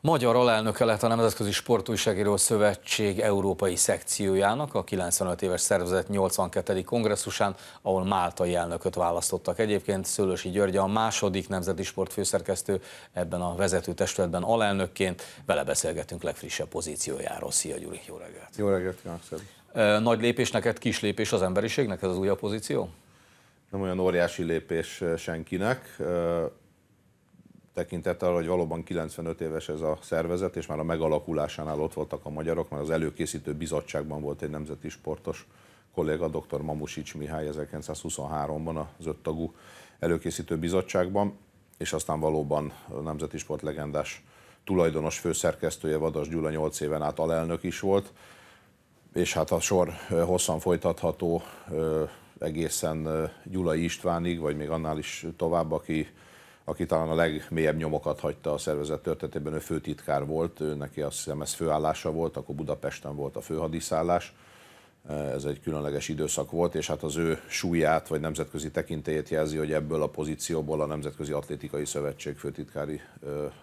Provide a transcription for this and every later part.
Magyar alelnöke lett a Nemzetközi Sportújságíró Szövetség Európai Szekciójának a 95 éves szervezet 82. kongresszusán, ahol Máltai elnököt választottak. Egyébként Szőlősi György a második nemzeti sportfőszerkesztő ebben a vezető testületben alelnökként. Vele beszélgetünk legfrissebb pozíciójáról. Szia Gyuri, jó reggelt! Jó reggelt, kívánok, Nagy lépés neked, kis lépés az emberiségnek ez az újabb pozíció? Nem olyan óriási lépés senkinek arra, hogy valóban 95 éves ez a szervezet, és már a megalakulásánál ott voltak a magyarok, mert az előkészítő bizottságban volt egy nemzeti sportos kolléga, dr. Mamusics Mihály 1923-ban az öttagú előkészítő bizottságban, és aztán valóban a nemzeti sport legendás tulajdonos főszerkesztője Vadas Gyula 8 éven át alelnök is volt, és hát a sor hosszan folytatható egészen Gyulai Istvánig, vagy még annál is tovább, aki aki talán a legmélyebb nyomokat hagyta a szervezet történetében, ő főtitkár volt, ő neki azt hiszem ez főállása volt, akkor Budapesten volt a főhadiszállás, ez egy különleges időszak volt, és hát az ő súlyát vagy nemzetközi tekintélyét jelzi, hogy ebből a pozícióból a Nemzetközi Atlétikai Szövetség főtitkári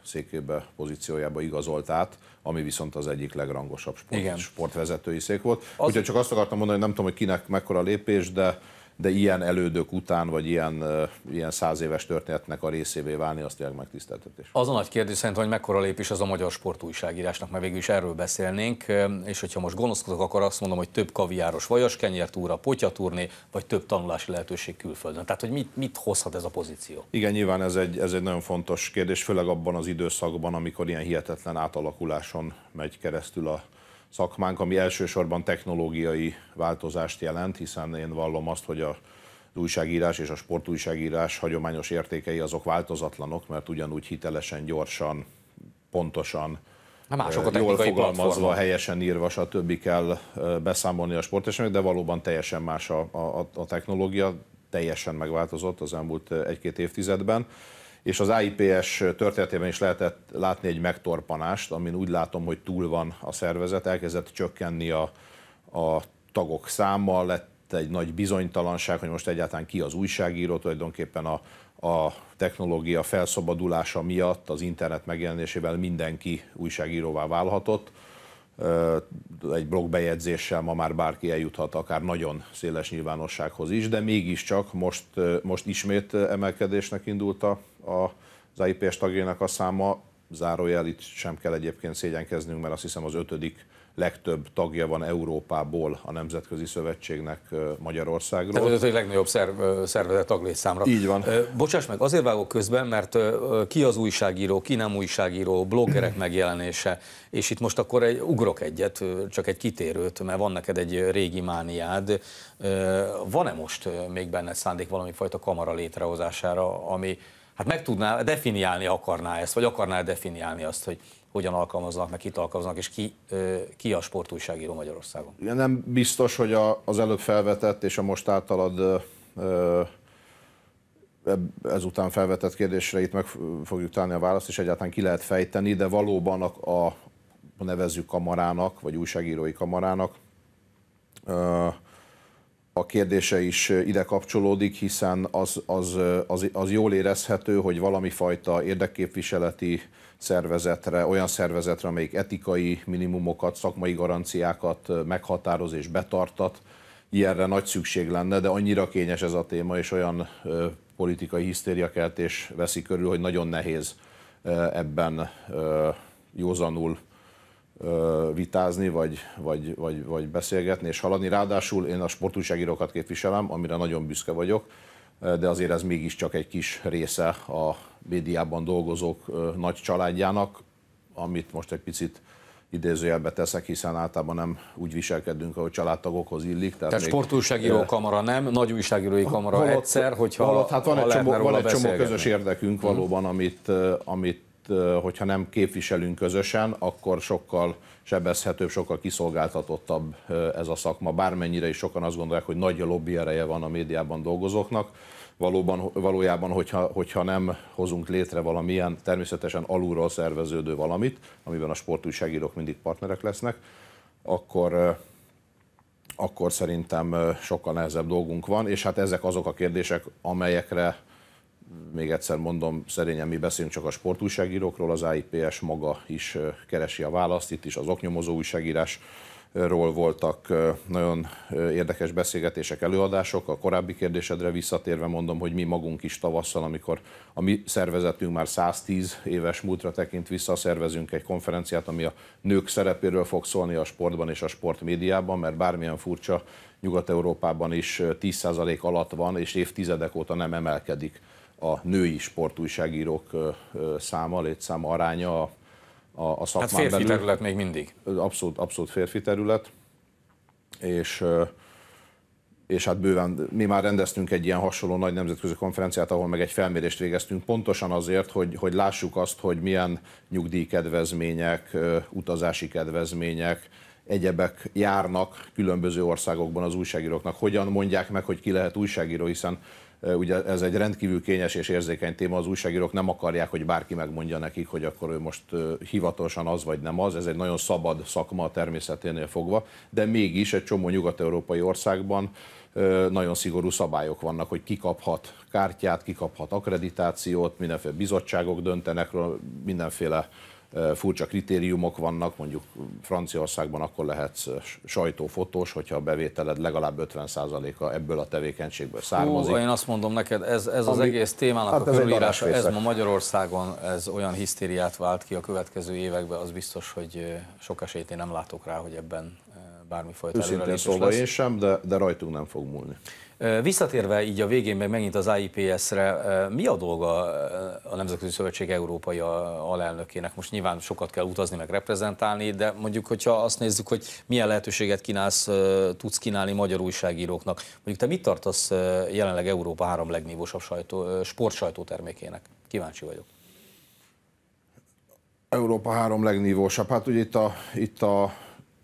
székébe, pozíciójába igazolt át, ami viszont az egyik legrangosabb sport, sportvezetői szék volt. Az... Úgyhogy csak azt akartam mondani, hogy nem tudom, hogy kinek mekkora lépés, de de ilyen elődök után, vagy ilyen, ilyen száz éves történetnek a részévé válni, azt tényleg megtiszteltetés. Az a nagy kérdés szerint, hogy mekkora lépés az a magyar sportújságírásnak, mert végül is erről beszélnénk, és hogyha most gonoszkodok, akkor azt mondom, hogy több kaviáros vajas kenyertúra, potyaturné, vagy több tanulási lehetőség külföldön. Tehát, hogy mit, mit hozhat ez a pozíció? Igen, nyilván ez egy, ez egy nagyon fontos kérdés, főleg abban az időszakban, amikor ilyen hihetetlen átalakuláson megy keresztül a szakmánk, ami elsősorban technológiai változást jelent, hiszen én vallom azt, hogy a újságírás és a sportújságírás hagyományos értékei azok változatlanok, mert ugyanúgy hitelesen, gyorsan, pontosan, a jól fogalmazva, platform. helyesen írva, stb. kell beszámolni a sportesemények, de valóban teljesen más a, a, a technológia, teljesen megváltozott az elmúlt egy-két évtizedben és az AIPS történetében is lehetett látni egy megtorpanást, amin úgy látom, hogy túl van a szervezet, elkezdett csökkenni a, a tagok száma, lett egy nagy bizonytalanság, hogy most egyáltalán ki az újságíró, tulajdonképpen a, a technológia felszabadulása miatt az internet megjelenésével mindenki újságíróvá válhatott. Egy blogbejegyzéssel ma már bárki eljuthat akár nagyon széles nyilvánossághoz is, de mégiscsak most, most ismét emelkedésnek indult a az IPS tagjainak a száma, zárójel itt sem kell egyébként szégyenkeznünk, mert azt hiszem az ötödik legtöbb tagja van Európából a Nemzetközi Szövetségnek Magyarországról. Tehát az egy legnagyobb szerv, szervezet taglétszámra. Így van. Bocsáss meg, azért vágok közben, mert ki az újságíró, ki nem újságíró, bloggerek megjelenése, és itt most akkor egy, ugrok egyet, csak egy kitérőt, mert van neked egy régi mániád. Van-e most még benne szándék valami fajta kamara létrehozására, ami hát meg tudná, definiálni akarná ezt, vagy akarná definiálni azt, hogy hogyan alkalmaznak, meg kit alkalmaznak, és ki, ki a sportújságíró Magyarországon? Nem biztos, hogy a, az előbb felvetett és a most általad ö, ezután felvetett kérdésre itt meg fogjuk találni a választ, és egyáltalán ki lehet fejteni, de valóban a, a nevezzük kamarának, vagy újságírói kamarának ö, a kérdése is ide kapcsolódik, hiszen az, az, az, az jól érezhető, hogy valami fajta érdekképviseleti szervezetre, olyan szervezetre, amelyik etikai minimumokat, szakmai garanciákat meghatároz és betartat, ilyenre nagy szükség lenne, de annyira kényes ez a téma, és olyan ö, politikai hisztériakeltés veszi körül, hogy nagyon nehéz ö, ebben ö, józanul vitázni, vagy, vagy, vagy, vagy beszélgetni és haladni. Ráadásul én a sportújságírókat képviselem, amire nagyon büszke vagyok, de azért ez mégiscsak egy kis része a médiában dolgozók nagy családjának, amit most egy picit idézőjelbe teszek, hiszen általában nem úgy viselkedünk, ahogy családtagokhoz illik. Tehát, tehát sportújságíró kamara nem, nagy újságírói kamara holott, egyszer, hogyha holott, hát van, egy csomó, van egy csomó közös érdekünk mhm. valóban, amit, amit hogyha nem képviselünk közösen, akkor sokkal sebezhetőbb, sokkal kiszolgáltatottabb ez a szakma, bármennyire is sokan azt gondolják, hogy nagy lobby ereje van a médiában dolgozóknak. Valóban, valójában, hogyha, hogyha nem hozunk létre valamilyen természetesen alulról szerveződő valamit, amiben a sportújságírók mindig partnerek lesznek, akkor, akkor szerintem sokkal nehezebb dolgunk van, és hát ezek azok a kérdések, amelyekre még egyszer mondom, szerényen mi beszélünk csak a sportújságírókról, az AIPS maga is keresi a választ, itt is az oknyomozó újságírás ról voltak nagyon érdekes beszélgetések, előadások. A korábbi kérdésedre visszatérve mondom, hogy mi magunk is tavasszal, amikor a mi szervezetünk már 110 éves múltra tekint vissza, szervezünk egy konferenciát, ami a nők szerepéről fog szólni a sportban és a sportmédiában, mert bármilyen furcsa Nyugat-Európában is 10% alatt van, és évtizedek óta nem emelkedik a női sportújságírók száma, létszáma aránya a, a, a szakmán hát férfi belül. terület még mindig. Abszolút, abszolút férfi terület. És, és hát bőven mi már rendeztünk egy ilyen hasonló nagy nemzetközi konferenciát, ahol meg egy felmérést végeztünk, pontosan azért, hogy, hogy lássuk azt, hogy milyen nyugdíjkedvezmények, utazási kedvezmények, egyebek járnak különböző országokban az újságíróknak. Hogyan mondják meg, hogy ki lehet újságíró, hiszen Ugye ez egy rendkívül kényes és érzékeny téma, az újságírók nem akarják, hogy bárki megmondja nekik, hogy akkor ő most hivatalosan az vagy nem az. Ez egy nagyon szabad szakma a természeténél fogva, de mégis egy csomó nyugat-európai országban nagyon szigorú szabályok vannak, hogy kikaphat kártyát, kikaphat akkreditációt, mindenféle bizottságok döntenek, róla mindenféle furcsa kritériumok vannak, mondjuk Franciaországban akkor lehetsz sajtófotós, hogyha a bevételed legalább 50%-a ebből a tevékenységből származik. Hú, én azt mondom neked, ez, ez az Ami, egész témának hát a körülírása, ez ma Magyarországon ez olyan hisztériát vált ki a következő években, az biztos, hogy sok esélyt én nem látok rá, hogy ebben bármifajta Őszintén szóval lesz. én sem, de, de rajtunk nem fog múlni. Visszatérve így a végén meg megint az IPS-re, mi a dolga a Nemzetközi Szövetség Európai alelnökének? Most nyilván sokat kell utazni, meg reprezentálni, de mondjuk, hogyha azt nézzük, hogy milyen lehetőséget kínálsz, tudsz kínálni magyar újságíróknak. Mondjuk te mit tartasz jelenleg Európa három legnívósabb sajtó, sportsajtótermékének? Kíváncsi vagyok. Európa három legnívósabb. Hát ugye itt a, itt a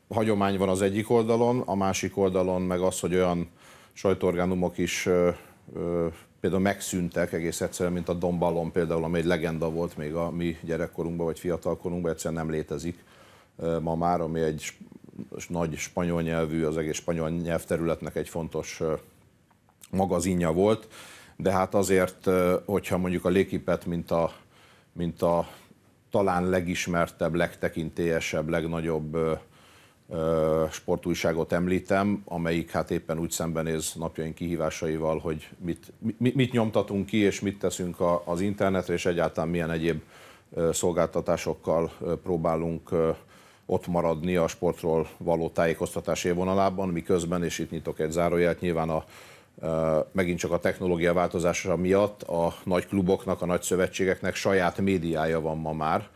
hagyomány van az egyik oldalon, a másik oldalon meg az, hogy olyan sajtóorgánumok is ö, ö, például megszűntek egész egyszerűen, mint a Dombalon például, ami egy legenda volt még a mi gyerekkorunkban vagy fiatalkorunkban, egyszerűen nem létezik ma már, ami egy nagy spanyol nyelvű, az egész spanyol nyelvterületnek egy fontos magazinja volt, de hát azért, hogyha mondjuk a Lékipet, mint a, mint a talán legismertebb, legtekintélyesebb, legnagyobb sportújságot említem, amelyik hát éppen úgy szembenéz napjaink kihívásaival, hogy mit, mit, mit nyomtatunk ki, és mit teszünk az internetre, és egyáltalán milyen egyéb szolgáltatásokkal próbálunk ott maradni a sportról való tájékoztatás élvonalában, miközben, és itt nyitok egy zárójelt, nyilván a megint csak a technológia változása miatt a nagy kluboknak, a nagy szövetségeknek saját médiája van ma már,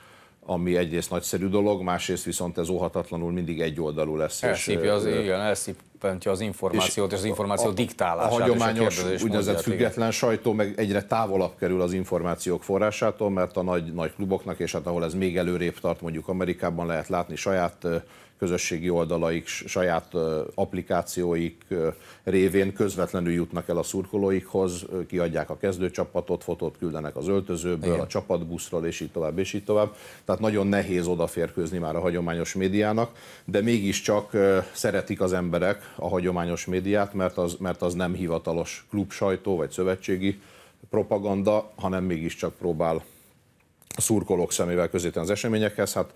ami egyrészt nagyszerű dolog, másrészt viszont ez óhatatlanul mindig egyoldalú lesz. Elszívja az, igen, elszípentje az információt, és, és az információ a, diktálását. A hagyományos a úgynevezett független igen. sajtó meg egyre távolabb kerül az információk forrásától, mert a nagy, nagy kluboknak, és hát ahol ez még előrébb tart, mondjuk Amerikában lehet látni saját közösségi oldalaik, saját applikációik révén közvetlenül jutnak el a szurkolóikhoz, kiadják a kezdőcsapatot, fotót küldenek az öltözőből, Igen. a csapatbuszról, és így tovább, és így tovább. Tehát nagyon nehéz odaférkőzni már a hagyományos médiának, de mégiscsak szeretik az emberek a hagyományos médiát, mert az, mert az nem hivatalos klubsajtó vagy szövetségi propaganda, hanem mégiscsak próbál a szurkolók szemével közéten az eseményekhez. Hát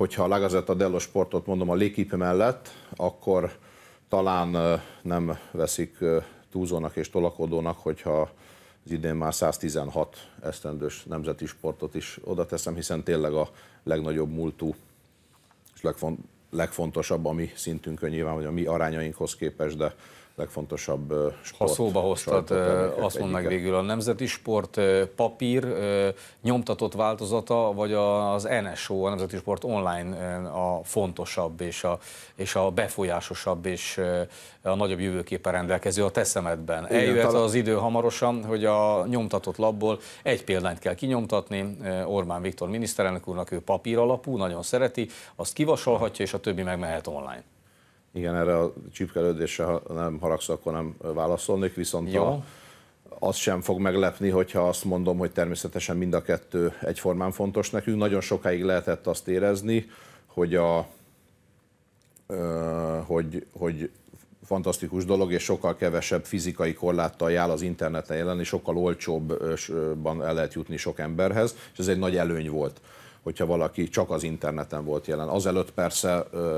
hogyha a La a dello Sportot mondom a Lékipe mellett, akkor talán nem veszik túlzónak és tolakodónak, hogyha az idén már 116 esztendős nemzeti sportot is oda teszem, hiszen tényleg a legnagyobb múltú és legfontosabb, ami szintünkön nyilván, vagy a mi arányainkhoz képest, de legfontosabb sport. Ha szóba hoztad, azt mondd meg végül, a nemzeti sport papír nyomtatott változata, vagy az NSO, a Nemzeti Sport Online a fontosabb és a, és a befolyásosabb és a nagyobb jövőképpen rendelkező a teszemedben. Eljött az idő hamarosan, hogy a nyomtatott labból egy példányt kell kinyomtatni. Ormán Viktor miniszterelnök úrnak ő papír alapú, nagyon szereti, azt kivasolhatja, és a többi meg mehet online. Igen, erre a csipkelődésre, ha nem haragszok, akkor nem válaszolnék, viszont Jó. A, az sem fog meglepni, hogyha azt mondom, hogy természetesen mind a kettő egyformán fontos nekünk. Nagyon sokáig lehetett azt érezni, hogy a, hogy, hogy fantasztikus dolog, és sokkal kevesebb fizikai korláttal jár az interneten jelenni, sokkal olcsóbban el lehet jutni sok emberhez, és ez egy nagy előny volt, hogyha valaki csak az interneten volt jelen. Azelőtt persze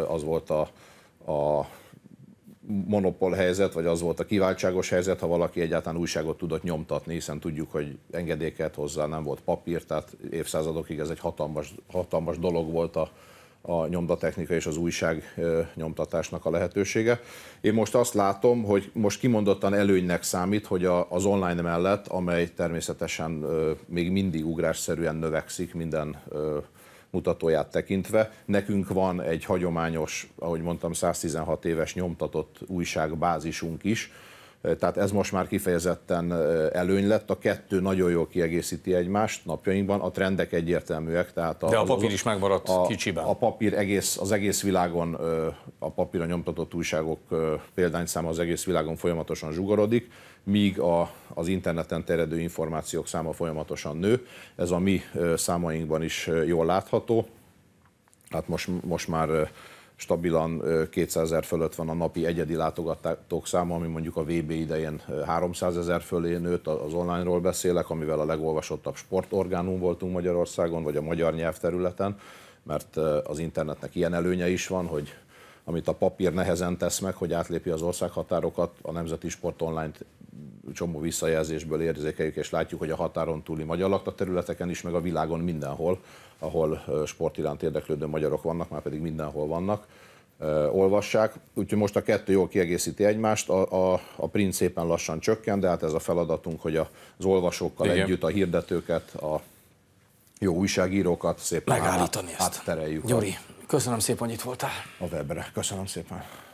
az volt a a monopól helyzet, vagy az volt a kiváltságos helyzet, ha valaki egyáltalán újságot tudott nyomtatni, hiszen tudjuk, hogy engedéket hozzá nem volt papír, tehát évszázadokig ez egy hatalmas, hatalmas dolog volt a, a nyomdatechnika és az újság nyomtatásnak a lehetősége. Én most azt látom, hogy most kimondottan előnynek számít, hogy az online mellett, amely természetesen még mindig ugrásszerűen növekszik minden mutatóját tekintve. Nekünk van egy hagyományos, ahogy mondtam, 116 éves nyomtatott újságbázisunk is, tehát ez most már kifejezetten előny lett. A kettő nagyon jól kiegészíti egymást napjainkban, a trendek egyértelműek. Tehát a, De a papír is megmaradt a, kicsiben. A papír egész, az egész világon, a a nyomtatott újságok példányszáma az egész világon folyamatosan zsugorodik, míg a, az interneten terjedő információk száma folyamatosan nő. Ez a mi számainkban is jól látható. Hát most, most már stabilan 200 ezer fölött van a napi egyedi látogatók száma, ami mondjuk a VB idején 300 ezer fölé nőtt, az online-ról beszélek, amivel a legolvasottabb sportorgánum voltunk Magyarországon, vagy a magyar nyelvterületen, mert az internetnek ilyen előnye is van, hogy amit a papír nehezen tesz meg, hogy átlépi az országhatárokat, a Nemzeti Sport online csomó visszajelzésből érzékeljük, és látjuk, hogy a határon túli magyar lakta területeken is, meg a világon mindenhol, ahol sport iránt érdeklődő magyarok vannak, már pedig mindenhol vannak, olvassák. Úgyhogy most a kettő jól kiegészíti egymást, a, a, a print szépen lassan csökken, de hát ez a feladatunk, hogy az olvasókkal Igen. együtt a hirdetőket, a jó újságírókat szépen Megállítani Hát ezt. áttereljük. Gyuri, köszönöm szépen, hogy itt voltál. A webre, köszönöm szépen.